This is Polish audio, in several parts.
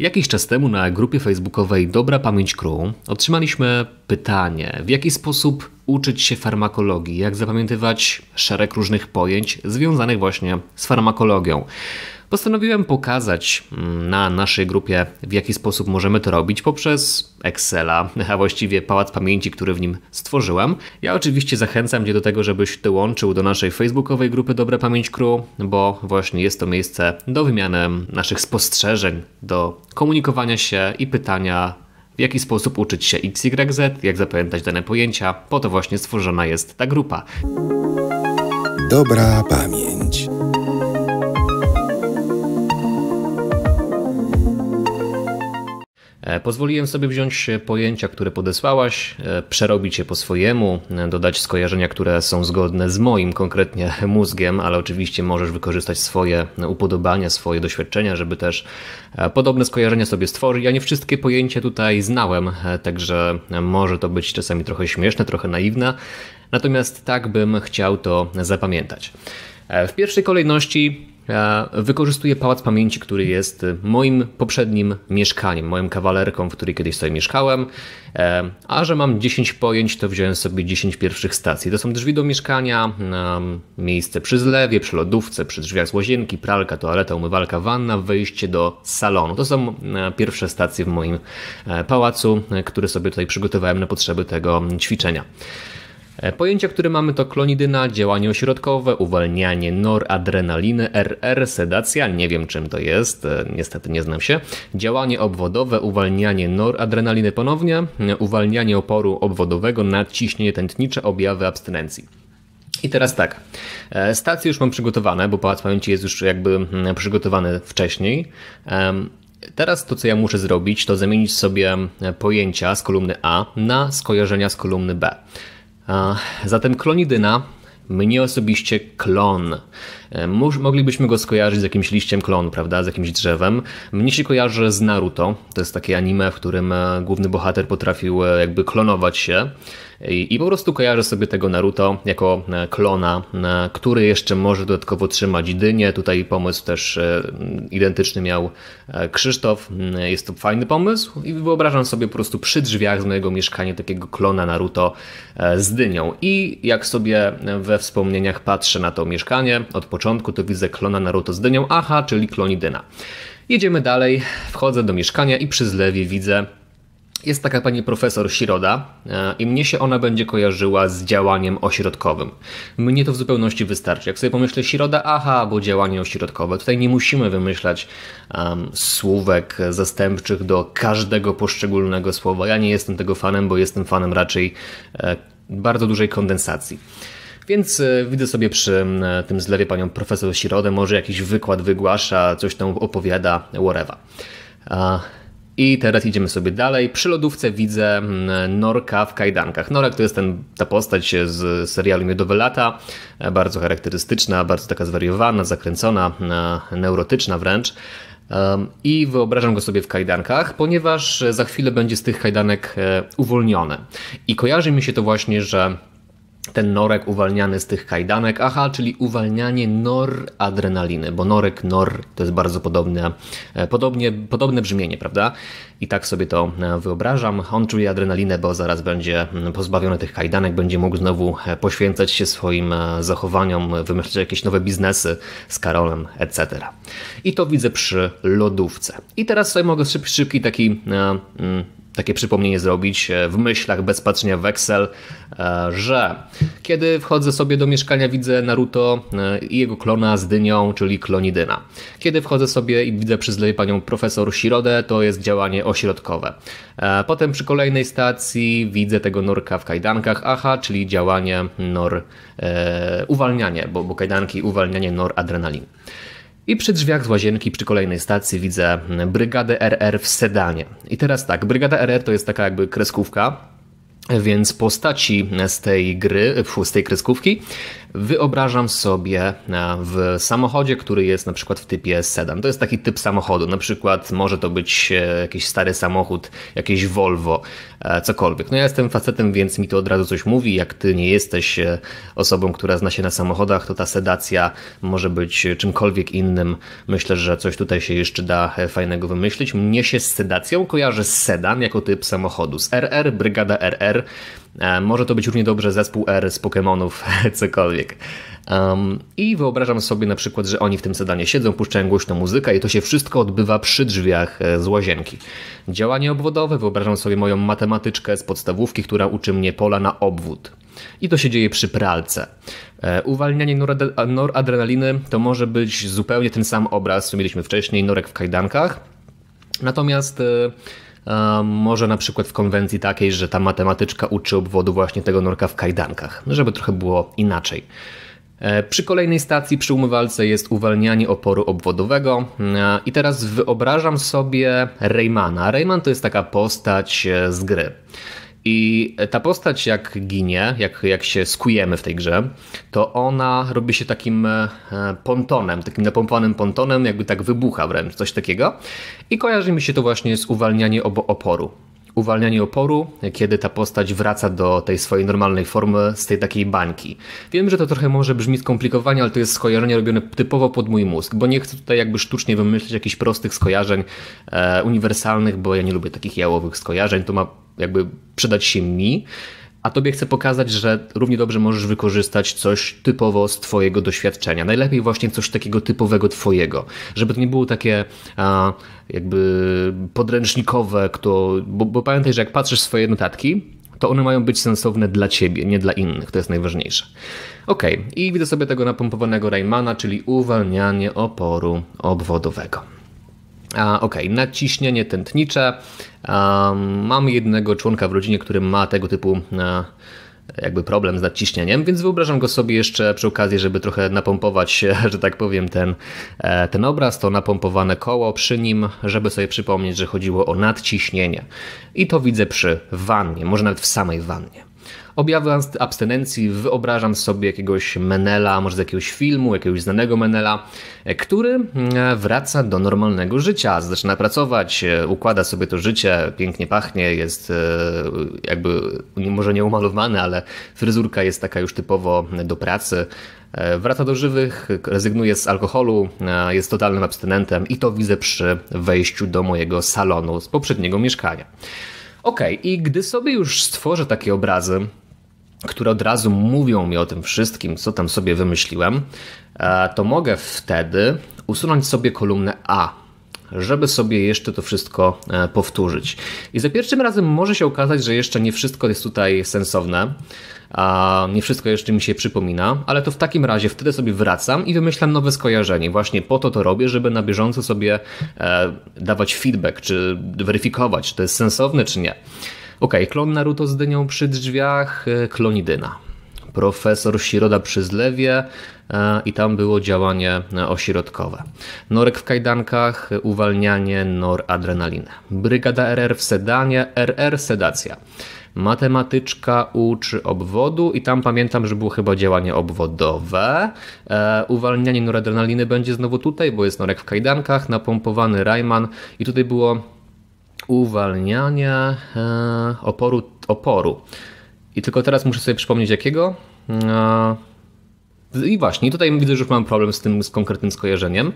Jakiś czas temu na grupie facebookowej Dobra Pamięć Crew otrzymaliśmy pytanie, w jaki sposób uczyć się farmakologii, jak zapamiętywać szereg różnych pojęć związanych właśnie z farmakologią postanowiłem pokazać mm, na naszej grupie, w jaki sposób możemy to robić poprzez Excela, a właściwie pałac pamięci, który w nim stworzyłem. Ja oczywiście zachęcam Cię do tego, żebyś dołączył do naszej facebookowej grupy "Dobre Pamięć Crew, bo właśnie jest to miejsce do wymiany naszych spostrzeżeń, do komunikowania się i pytania w jaki sposób uczyć się XYZ, jak zapamiętać dane pojęcia. Po to właśnie stworzona jest ta grupa. Dobra pamięć. E, pozwoliłem sobie wziąć pojęcia, które podesłałaś, e, przerobić je po swojemu, e, dodać skojarzenia, które są zgodne z moim konkretnie mózgiem, ale oczywiście możesz wykorzystać swoje upodobania, swoje doświadczenia, żeby też podobne skojarzenia sobie stworzyć. Ja nie wszystkie pojęcia tutaj znałem, także może to być czasami trochę śmieszne, trochę naiwne, natomiast tak bym chciał to zapamiętać. W pierwszej kolejności wykorzystuję Pałac Pamięci, który jest y, moim poprzednim mieszkaniem, moją kawalerką, w której kiedyś sobie mieszkałem. E, a że mam 10 pojęć, to wziąłem sobie 10 pierwszych stacji. To są drzwi do mieszkania, miejsce przy zlewie, przy lodówce, przy drzwiach z łazienki, pralka, toaleta, umywalka, wanna, wejście do salonu. To są e, pierwsze stacje w moim e, pałacu, które sobie tutaj przygotowałem na potrzeby tego ćwiczenia. E, pojęcia, które mamy to klonidyna, działanie ośrodkowe, uwalnianie noradrenaliny, RR, sedacja, nie wiem czym to jest, e, niestety nie znam się, działanie obwodowe, uwalnianie noradrenaliny ponownie, e, uwalnianie oporu obwodowego, nadciśnienie tętnicze, objawy abstynencji. I teraz tak, stacje już mam przygotowane, bo Pałac Pamięci jest już jakby mm, przygotowany wcześniej. Teraz to, co ja muszę zrobić, to zamienić sobie pojęcia z kolumny A na skojarzenia z kolumny B. Zatem klonidyna, mnie osobiście klon. E, moglibyśmy go skojarzyć z jakimś liściem klonu, prawda, z jakimś drzewem. Mnie się kojarzy z Naruto, to jest takie anime, w którym e, główny bohater potrafił e, jakby klonować się i, i po prostu kojarzę sobie tego Naruto jako klona, który jeszcze może dodatkowo trzymać dynię. Tutaj pomysł też identyczny miał Krzysztof. Jest to fajny pomysł i wyobrażam sobie po prostu przy drzwiach z mojego mieszkania takiego klona Naruto z dynią. I jak sobie we wspomnieniach patrzę na to mieszkanie, odpoczywam początku to widzę klona Naruto z dynią. Aha, czyli klonidyna. Jedziemy dalej, wchodzę do mieszkania i przy zlewie widzę jest taka pani profesor Siroda e, i mnie się ona będzie kojarzyła z działaniem ośrodkowym. Mnie to w zupełności wystarczy. Jak sobie pomyślę Siroda, aha, bo działanie ośrodkowe. Tutaj nie musimy wymyślać um, słówek zastępczych do każdego poszczególnego słowa. Ja nie jestem tego fanem, bo jestem fanem raczej e, bardzo dużej kondensacji. Więc e, widzę sobie przy e, tym zlewie panią profesor Sirodę, może jakiś wykład wygłasza, coś tam opowiada, whatever. I teraz idziemy sobie dalej. Przy lodówce widzę Norka w kajdankach. Norek to jest ten, ta postać z serialu Miodowe Lata. E, bardzo charakterystyczna, bardzo taka zwariowana, zakręcona, neurotyczna wręcz. I wyobrażam go sobie w kajdankach, ponieważ za chwilę będzie z tych kajdanek uwolniony. I kojarzy mi się to właśnie, że ten norek uwalniany z tych kajdanek. Aha, czyli uwalnianie noradrenaliny, bo norek, nor to jest bardzo podobne, e, podobnie, podobne brzmienie, prawda? I tak sobie to e, wyobrażam. On czuje adrenalinę, bo zaraz będzie mm, pozbawiony tych kajdanek, będzie mógł znowu e, poświęcać się swoim zachowaniom, wymyślać jakieś nowe biznesy z Karolem, etc. I to widzę przy lodówce. I teraz sobie mogę szybki taki mm, takie przypomnienie zrobić e, w myślach, bez patrzenia w Excel, e, że kiedy wchodzę sobie do mieszkania, widzę Naruto e, i jego klona z dynią, czyli klonidyna. Kiedy wchodzę sobie i widzę przy panią profesor to jest działanie ośrodkowe. Potem przy kolejnej stacji widzę tego norka w kajdankach, aha, czyli działanie nor e, uwalnianie, bo, bo kajdanki uwalnianie noradrenalin. adrenalin. I przy drzwiach z łazienki przy kolejnej stacji widzę Brygadę RR w sedanie. I teraz tak, Brygada RR to jest taka jakby kreskówka, więc postaci z tej gry, z tej kreskówki Wyobrażam sobie e, w samochodzie, który jest na przykład w typie sedan. To jest taki typ samochodu. Na przykład może to być e, jakiś stary samochód, jakieś Volvo, e, cokolwiek. No ja jestem facetem, więc mi to od razu coś mówi. Jak ty nie jesteś osobą, która zna się na samochodach, to ta sedacja może być czymkolwiek innym. Myślę, że coś tutaj się jeszcze da fajnego wymyślić. Mnie się z sedacją kojarzy sedan jako typ samochodu. Z RR, brygada RR E, może to być równie dobrze zespół R z Pokémonów, cokolwiek. Um, I wyobrażam sobie na przykład, że oni w tym sedanie siedzą, puszczają głośną muzykę i to się wszystko odbywa przy drzwiach e, z łazienki. Działanie obwodowe, wyobrażam sobie moją matematyczkę z podstawówki, która uczy mnie pola na obwód. I to się dzieje przy pralce. E, uwalnianie noradrenaliny to może być zupełnie ten sam obraz, co mieliśmy wcześniej, norek w kajdankach. Natomiast może na przykład w konwencji takiej, że ta matematyczka uczy obwodu właśnie tego norka w kajdankach, no żeby trochę było inaczej. E, przy kolejnej stacji przy umywalce jest uwalnianie oporu obwodowego e, i teraz wyobrażam sobie Raymana. Rayman to jest taka postać e, z gry. I ta postać jak ginie, jak, jak się skujemy w tej grze, to ona robi się takim e, pontonem, takim napompowanym pontonem, jakby tak wybucha wręcz, coś takiego. I kojarzy mi się to właśnie z uwalnianiem oporu uwalnianie oporu, kiedy ta postać wraca do tej swojej normalnej formy z tej takiej bańki. Wiem, że to trochę może brzmi skomplikowanie, ale to jest skojarzenie robione typowo pod mój mózg, bo nie chcę tutaj jakby sztucznie wymyślić jakichś prostych skojarzeń e, uniwersalnych, bo ja nie lubię takich jałowych skojarzeń, to ma jakby przydać się mi, a tobie chcę pokazać, że równie dobrze możesz wykorzystać coś typowo z twojego doświadczenia. Najlepiej właśnie coś takiego typowego twojego, żeby to nie było takie a, jakby podręcznikowe, kto, bo, bo pamiętaj, że jak patrzysz swoje notatki, to one mają być sensowne dla ciebie, nie dla innych. To jest najważniejsze. Ok, i widzę sobie tego napompowanego Raymana, czyli uwalnianie oporu obwodowego. Ok, nadciśnienie tętnicze. Mam jednego członka w rodzinie, który ma tego typu jakby problem z nadciśnieniem, więc wyobrażam go sobie jeszcze przy okazji, żeby trochę napompować, że tak powiem, ten, e, ten obraz, to napompowane koło przy nim, żeby sobie przypomnieć, że chodziło o nadciśnienie. I to widzę przy wannie, może nawet w samej wannie objawy abstynencji wyobrażam sobie jakiegoś Menela, może z jakiegoś filmu, jakiegoś znanego Menela, e, który mm, e, wraca do normalnego życia, zaczyna pracować, e, układa sobie to życie, pięknie pachnie, jest jakby może nie umalowany, ale fryzurka jest taka już typowo do pracy, Wraca do żywych, rezygnuje z alkoholu, jest totalnym abstynentem i to widzę przy wejściu do mojego salonu z poprzedniego mieszkania. Ok, i gdy sobie już stworzę takie obrazy, które od razu mówią mi o tym wszystkim, co tam sobie wymyśliłem, e, to mogę wtedy usunąć sobie kolumnę A, żeby sobie jeszcze to wszystko e, powtórzyć. I za pierwszym razem może się okazać, że jeszcze nie wszystko jest tutaj sensowne, nie wszystko jeszcze mi się przypomina, ale to w takim razie wtedy sobie wracam i wymyślam nowe skojarzenie. Właśnie po to to robię, żeby na bieżąco sobie e, dawać feedback, czy weryfikować, czy to jest sensowne, czy nie. Okej, okay, klon Naruto z dynią przy drzwiach, y, klonidyna. Profesor Siroda przy zlewie y, i tam było działanie y, ośrodkowe. Norek w kajdankach, uwalnianie noradrenaliny. Brygada RR w sedanie, RR sedacja matematyczka uczy obwodu i tam pamiętam, że było chyba działanie obwodowe. E, uwalnianie noradrenaliny będzie znowu tutaj, bo jest norek w kajdankach, napompowany Rayman i tutaj było uwalniania e, oporu, oporu. I tylko teraz muszę sobie przypomnieć jakiego. E, I właśnie, tutaj widzę, że już mam problem z tym z konkretnym skojarzeniem.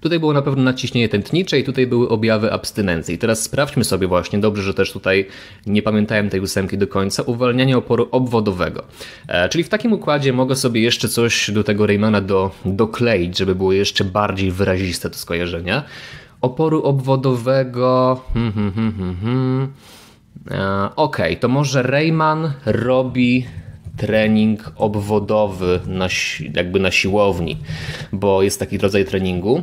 Tutaj było na pewno naciśnienie tętnicze i tutaj były objawy abstynencji. I teraz sprawdźmy sobie właśnie, dobrze, że też tutaj nie pamiętałem tej ósemki do końca, uwalnianie oporu obwodowego. E, czyli w takim układzie mogę sobie jeszcze coś do tego Raymana do, dokleić, żeby było jeszcze bardziej wyraziste to skojarzenie oporu obwodowego. Hmm, hmm, hmm, hmm, hmm. E, Okej, okay, to może Rayman robi trening obwodowy na, jakby na siłowni, bo jest taki rodzaj treningu.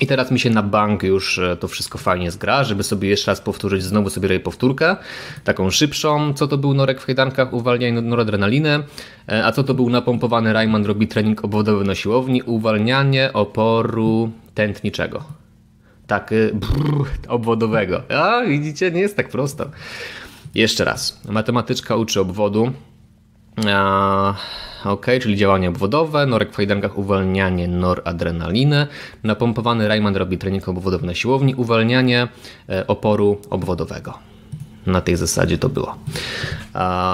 I teraz mi się na bank już e, to wszystko fajnie zgra, żeby sobie jeszcze raz powtórzyć, znowu sobie robię powtórkę, taką szybszą, co to był norek w hejdankach, uwalniaj noradrenalinę, e, a co to był napompowany Rayman robi trening obwodowy na siłowni, uwalnianie oporu tętniczego tak y, brrr, obwodowego. A widzicie, nie jest tak prosto. Jeszcze raz. Matematyczka uczy obwodu. A, ok, czyli działanie obwodowe, norek w kajdankach uwalnianie noradrenaliny, napompowany Rayman robi trening obwodowy na siłowni, uwalnianie e, oporu obwodowego na tej zasadzie to było.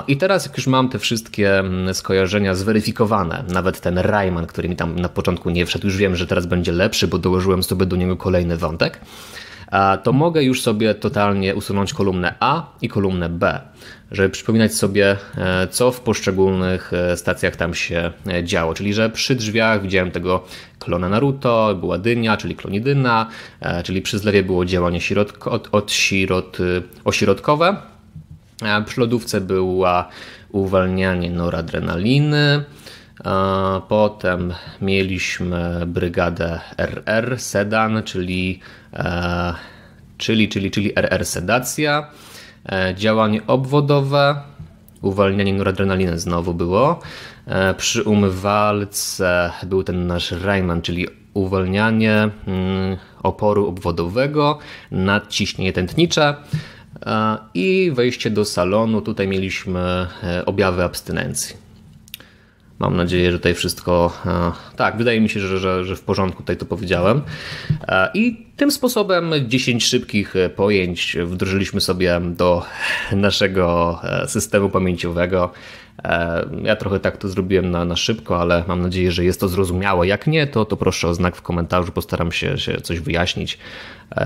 I teraz, jak już mam te wszystkie mm, skojarzenia zweryfikowane, nawet ten Rayman, który mi tam na początku nie wszedł, już wiem, że teraz będzie lepszy, bo dołożyłem sobie do niego kolejny wątek. E, to mogę już sobie totalnie usunąć kolumnę A i kolumnę B, żeby przypominać sobie, e, co w poszczególnych e, stacjach tam się działo. Czyli, że przy drzwiach widziałem tego klona Naruto, była dynia, czyli klonidyna, czyli przy zlewie było działanie środko, od, od ośrodkowe. Przy lodówce była uwalnianie noradrenaliny, Potem mieliśmy brygadę RR Sedan, e, czyli, czyli, czyli, czyli RR Sedacja. E, działanie obwodowe, uwalnianie noradrenaliny znowu było. E, przy umywalce był ten nasz Rayman, czyli uwalnianie mm, oporu obwodowego, nadciśnienie tętnicze i wejście do salonu. Tutaj mieliśmy objawy abstynencji. Mam nadzieję, że tutaj wszystko. E, tak, wydaje mi się, że, że, że w porządku tutaj to powiedziałem. E, I tym sposobem 10 szybkich e, pojęć wdrożyliśmy sobie do naszego systemu pamięciowego. Ja trochę tak to zrobiłem na, na szybko, ale mam nadzieję, że jest to zrozumiałe. Jak nie, to, to proszę o znak w komentarzu, postaram się, się coś wyjaśnić.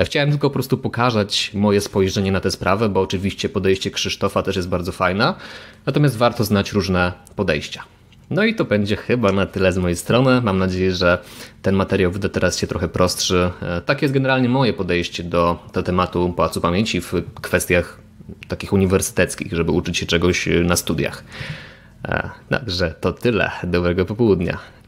Chciałem tylko po prostu pokazać moje spojrzenie na tę sprawę, bo oczywiście podejście Krzysztofa też jest bardzo fajne, natomiast warto znać różne podejścia. No i to będzie chyba na tyle z mojej strony. Mam nadzieję, że ten materiał wyda teraz się trochę prostszy. Tak jest generalnie moje podejście do, do tematu Pałacu Pamięci w kwestiach takich uniwersyteckich, żeby uczyć się czegoś e, na studiach. E, także to tyle. Dobrego popołudnia.